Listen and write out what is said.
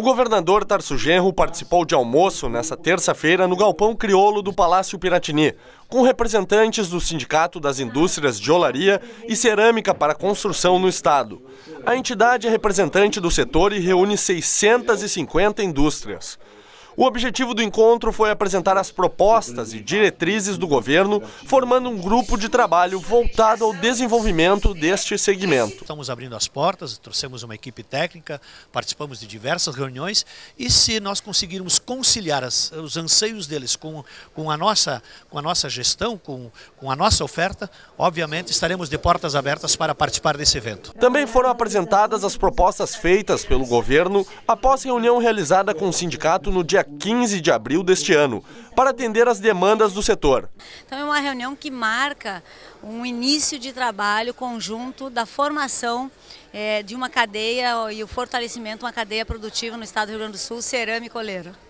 O governador Tarso Genro participou de almoço nesta terça-feira no galpão crioulo do Palácio Piratini, com representantes do Sindicato das Indústrias de Olaria e Cerâmica para Construção no Estado. A entidade é representante do setor e reúne 650 indústrias. O objetivo do encontro foi apresentar as propostas e diretrizes do governo, formando um grupo de trabalho voltado ao desenvolvimento deste segmento. Estamos abrindo as portas, trouxemos uma equipe técnica, participamos de diversas reuniões e se nós conseguirmos conciliar as, os anseios deles com, com, a, nossa, com a nossa gestão, com, com a nossa oferta, obviamente estaremos de portas abertas para participar desse evento. Também foram apresentadas as propostas feitas pelo governo após reunião realizada com o sindicato no dia dia 15 de abril deste ano, para atender às demandas do setor. Então é uma reunião que marca um início de trabalho conjunto da formação é, de uma cadeia e o fortalecimento de uma cadeia produtiva no estado do Rio Grande do Sul, cerâmico oleiro.